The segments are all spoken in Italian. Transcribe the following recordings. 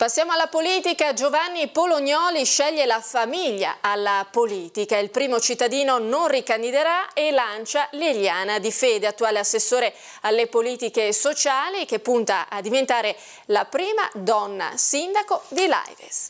Passiamo alla politica. Giovanni Polognoli sceglie la famiglia alla politica. Il primo cittadino non ricandiderà e lancia Liliana Di Fede, attuale assessore alle politiche sociali, che punta a diventare la prima donna sindaco di Laives.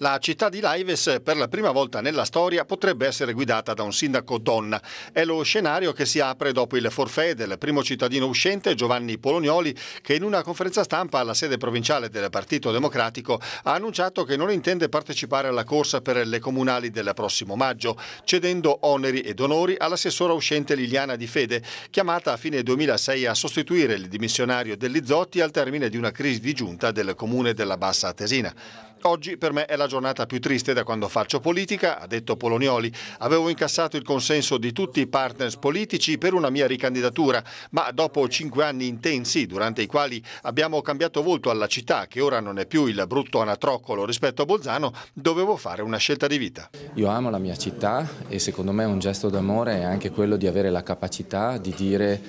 La città di Laives per la prima volta nella storia potrebbe essere guidata da un sindaco donna. È lo scenario che si apre dopo il forfè del primo cittadino uscente Giovanni Polonioli che in una conferenza stampa alla sede provinciale del Partito Democratico ha annunciato che non intende partecipare alla corsa per le comunali del prossimo maggio, cedendo oneri ed onori all'assessora uscente Liliana Di Fede, chiamata a fine 2006 a sostituire il dimissionario Dell'Izzotti al termine di una crisi di giunta del comune della Bassa Tesina. Oggi per me è la giornata più triste da quando faccio politica, ha detto Polonioli. Avevo incassato il consenso di tutti i partners politici per una mia ricandidatura, ma dopo cinque anni intensi, durante i quali abbiamo cambiato volto alla città, che ora non è più il brutto anatroccolo rispetto a Bolzano, dovevo fare una scelta di vita. Io amo la mia città e secondo me un gesto d'amore è anche quello di avere la capacità di dire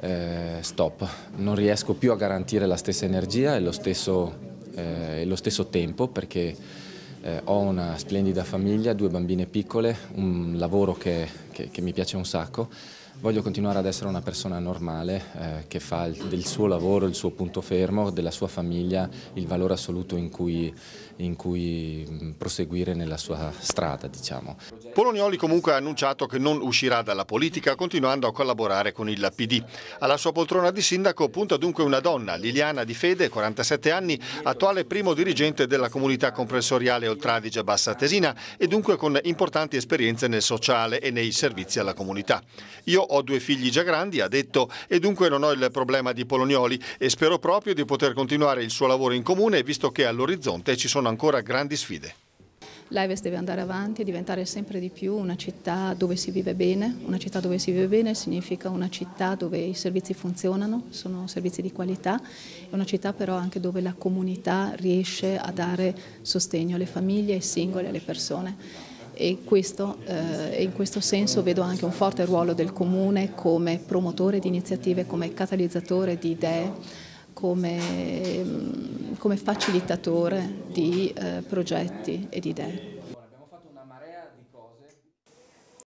eh, stop, non riesco più a garantire la stessa energia e lo stesso eh, e lo stesso tempo perché eh, ho una splendida famiglia, due bambine piccole, un lavoro che che, che mi piace un sacco. Voglio continuare ad essere una persona normale eh, che fa il, del suo lavoro il suo punto fermo, della sua famiglia il valore assoluto in cui, in cui mm, proseguire nella sua strada. Diciamo. Polonioli comunque ha annunciato che non uscirà dalla politica continuando a collaborare con il PD. Alla sua poltrona di sindaco punta dunque una donna, Liliana Di Fede, 47 anni, attuale primo dirigente della comunità comprensoriale Oltradige Bassa Tesina e dunque con importanti esperienze nel sociale e nei servizi servizi alla comunità. Io ho due figli già grandi, ha detto, e dunque non ho il problema di Polonioli e spero proprio di poter continuare il suo lavoro in comune visto che all'orizzonte ci sono ancora grandi sfide. L'Aives deve andare avanti e diventare sempre di più una città dove si vive bene. Una città dove si vive bene significa una città dove i servizi funzionano, sono servizi di qualità, una città però anche dove la comunità riesce a dare sostegno alle famiglie, ai singoli, alle persone e, questo, eh, in questo senso vedo anche un forte ruolo del Comune come promotore di iniziative, come catalizzatore di idee, come, mm, come facilitatore di eh, progetti e di idee.